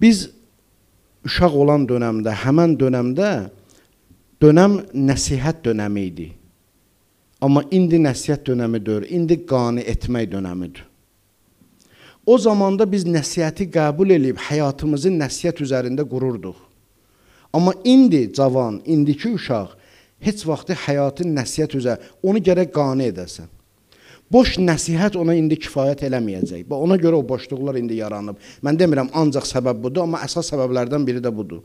Biz uşaq olan dönəmdə, həmən dönəmdə dönəm nəsihət dönəmi idi. Amma indi nəsihət dönəmi deyil, indi qane etmək dönəmidir. O zamanda biz nəsihəti qəbul edib həyatımızı nəsihət üzərində qururduq. Amma indi cavan, indiki uşaq heç vaxtı həyatın nəsihət üzə onu gərək qane edəsən. Boş nəsihət ona indi kifayət eləməyəcək. Və ona görə o boşluqlar indi yaranıb. Mən demirəm ancaq səbəb budur, amma əsas səbəblərdən biri də budur.